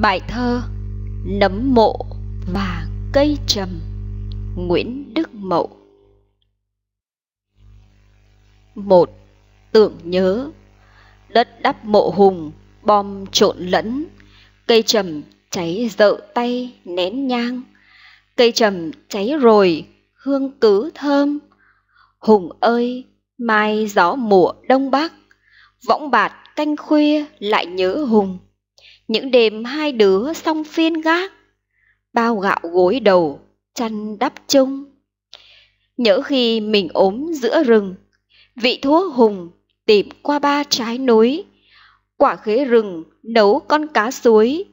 Bài thơ Nấm mộ và cây trầm Nguyễn Đức Mậu một Tưởng nhớ Đất đắp mộ hùng, bom trộn lẫn Cây trầm cháy dợ tay nén nhang Cây trầm cháy rồi, hương cứ thơm Hùng ơi, mai gió mùa đông bắc Võng bạt canh khuya lại nhớ hùng những đêm hai đứa song phiên gác bao gạo gối đầu chăn đắp chung nhớ khi mình ốm giữa rừng vị thuốc hùng tìm qua ba trái núi quả khế rừng nấu con cá suối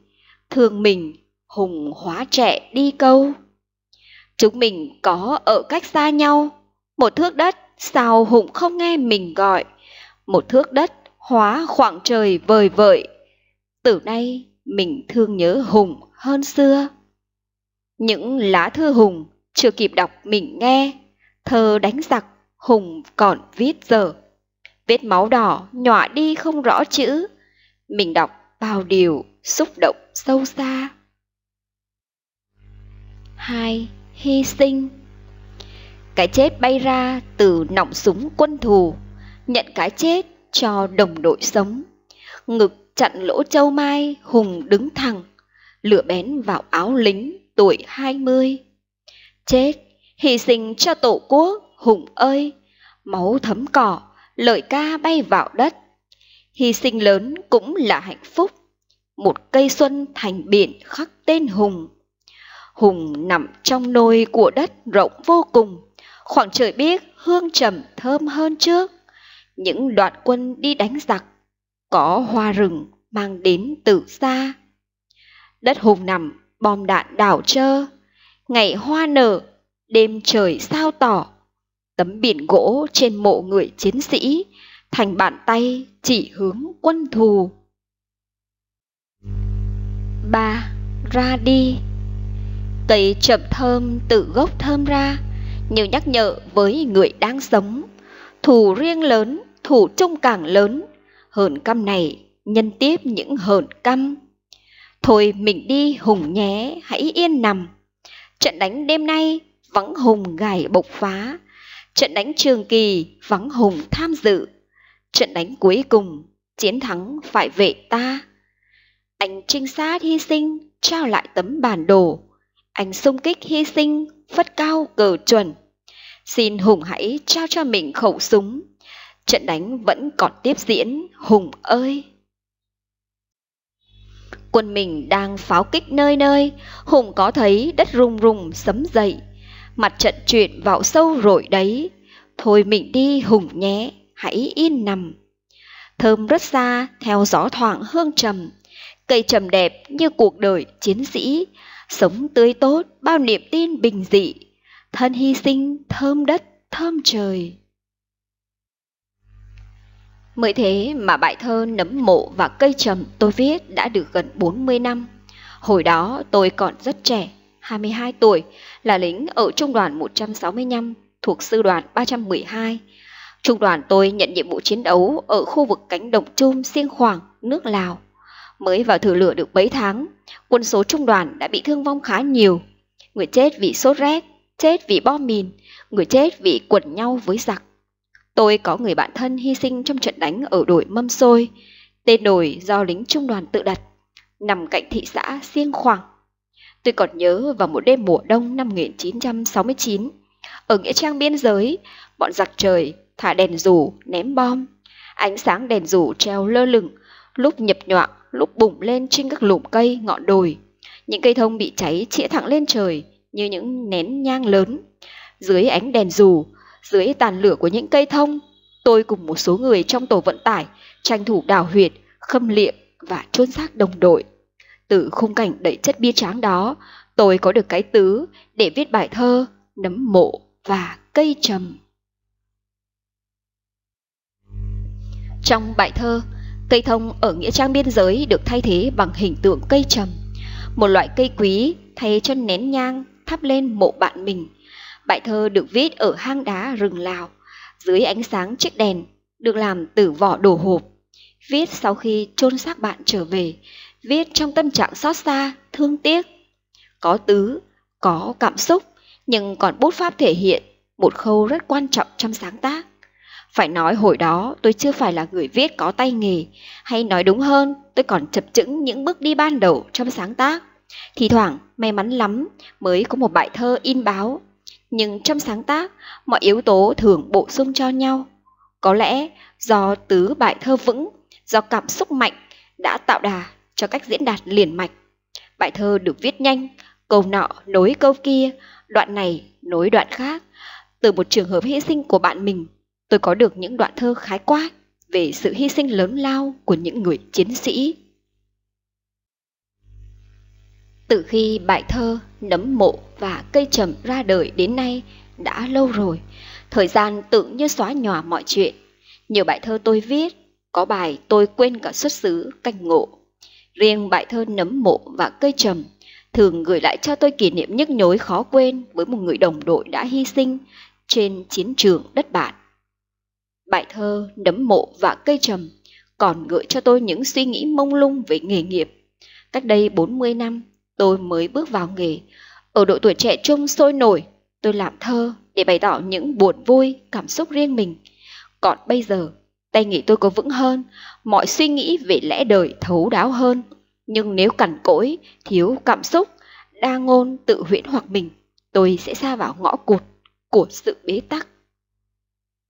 thương mình hùng hóa trẻ đi câu chúng mình có ở cách xa nhau một thước đất sao hùng không nghe mình gọi một thước đất hóa khoảng trời vời vợi từ nay mình thương nhớ Hùng hơn xưa. Những lá thư Hùng chưa kịp đọc mình nghe, thơ đánh giặc Hùng còn viết giờ. Vết máu đỏ nhọa đi không rõ chữ, mình đọc bao điều xúc động sâu xa. hai Hy sinh Cái chết bay ra từ nòng súng quân thù, nhận cái chết cho đồng đội sống ngực chặn lỗ châu mai hùng đứng thẳng, lửa bén vào áo lính tuổi hai mươi Chết, hy sinh cho tổ quốc, Hùng ơi, máu thấm cỏ, lời ca bay vào đất. Hy sinh lớn cũng là hạnh phúc, một cây xuân thành biển khắc tên Hùng. Hùng nằm trong nôi của đất rộng vô cùng, khoảng trời biết hương trầm thơm hơn trước. Những đoàn quân đi đánh giặc có hoa rừng mang đến từ xa. Đất hùng nằm, bom đạn đảo trơ, ngày hoa nở, đêm trời sao tỏ. Tấm biển gỗ trên mộ người chiến sĩ, thành bàn tay chỉ hướng quân thù. ba Ra đi Cây chậm thơm từ gốc thơm ra, nhiều nhắc nhở với người đang sống. Thù riêng lớn, thù chung càng lớn, hờn căm này nhân tiếp những hờn căm. Thôi mình đi Hùng nhé, hãy yên nằm. Trận đánh đêm nay vắng Hùng gài bộc phá. Trận đánh trường kỳ vắng Hùng tham dự. Trận đánh cuối cùng, chiến thắng phải vệ ta. Anh trinh sát hy sinh, trao lại tấm bản đồ. Anh xung kích hy sinh, phất cao cờ chuẩn. Xin Hùng hãy trao cho mình khẩu súng Trận đánh vẫn còn tiếp diễn, Hùng ơi! Quân mình đang pháo kích nơi nơi, Hùng có thấy đất rung rung sấm dậy. Mặt trận chuyện vào sâu rồi đấy, thôi mình đi Hùng nhé, hãy yên nằm. Thơm rất xa, theo gió thoảng hương trầm, cây trầm đẹp như cuộc đời chiến sĩ, sống tươi tốt, bao niềm tin bình dị, thân hy sinh, thơm đất, thơm trời. Mới thế mà bài thơ Nấm mộ và cây trầm tôi viết đã được gần 40 năm. Hồi đó tôi còn rất trẻ, 22 tuổi, là lính ở trung đoàn 165 thuộc sư đoàn 312. Trung đoàn tôi nhận nhiệm vụ chiến đấu ở khu vực cánh đồng Trung, Siêng Khoảng, nước Lào. Mới vào thử lửa được mấy tháng, quân số trung đoàn đã bị thương vong khá nhiều. Người chết vì sốt rét, chết vì bom mìn, người chết vì quẩn nhau với giặc. Tôi có người bạn thân hy sinh trong trận đánh ở đồi Mâm Xôi, tên đồi do lính trung đoàn tự đặt, nằm cạnh thị xã Siêng Khoảng. Tôi còn nhớ vào một đêm mùa đông năm 1969, ở nghĩa trang biên giới, bọn giặc trời thả đèn rủ, ném bom. Ánh sáng đèn rủ treo lơ lửng, lúc nhập nhọạng, lúc bùng lên trên các lùm cây, ngọn đồi. Những cây thông bị cháy chĩa thẳng lên trời như những nén nhang lớn. Dưới ánh đèn rủ, dưới tàn lửa của những cây thông, tôi cùng một số người trong tổ vận tải tranh thủ đào huyệt, khâm liệm và chôn xác đồng đội. Từ khung cảnh đầy chất bia tráng đó, tôi có được cái tứ để viết bài thơ Nấm mộ và cây trầm. Trong bài thơ, cây thông ở nghĩa trang biên giới được thay thế bằng hình tượng cây trầm, một loại cây quý thay cho nén nhang thắp lên mộ bạn mình – Bài thơ được viết ở hang đá rừng Lào, dưới ánh sáng chiếc đèn, được làm từ vỏ đồ hộp. Viết sau khi chôn xác bạn trở về, viết trong tâm trạng xót xa, thương tiếc. Có tứ, có cảm xúc, nhưng còn bút pháp thể hiện một khâu rất quan trọng trong sáng tác. Phải nói hồi đó tôi chưa phải là người viết có tay nghề, hay nói đúng hơn, tôi còn chập chững những bước đi ban đầu trong sáng tác. Thì thoảng, may mắn lắm, mới có một bài thơ in báo nhưng trong sáng tác, mọi yếu tố thường bổ sung cho nhau. Có lẽ do tứ bài thơ vững, do cảm xúc mạnh đã tạo đà cho cách diễn đạt liền mạch. Bài thơ được viết nhanh, câu nọ nối câu kia, đoạn này nối đoạn khác. Từ một trường hợp hy sinh của bạn mình, tôi có được những đoạn thơ khái quát về sự hy sinh lớn lao của những người chiến sĩ Từ khi bài thơ, nấm mộ và cây trầm ra đời đến nay đã lâu rồi, thời gian tự như xóa nhòa mọi chuyện. Nhiều bài thơ tôi viết, có bài tôi quên cả xuất xứ canh ngộ. Riêng bài thơ nấm mộ và cây trầm thường gửi lại cho tôi kỷ niệm nhức nhối khó quên với một người đồng đội đã hy sinh trên chiến trường đất bạn. Bài thơ Nấm mộ và cây trầm còn gửi cho tôi những suy nghĩ mông lung về nghề nghiệp. Cách đây 40 năm, tôi mới bước vào nghề. Ở độ tuổi trẻ trung sôi nổi, tôi làm thơ để bày tỏ những buồn vui, cảm xúc riêng mình. Còn bây giờ, tay nghề tôi có vững hơn, mọi suy nghĩ về lẽ đời thấu đáo hơn. Nhưng nếu cằn cỗi, thiếu cảm xúc, đa ngôn tự huyễn hoặc mình, tôi sẽ xa vào ngõ cụt của sự bế tắc.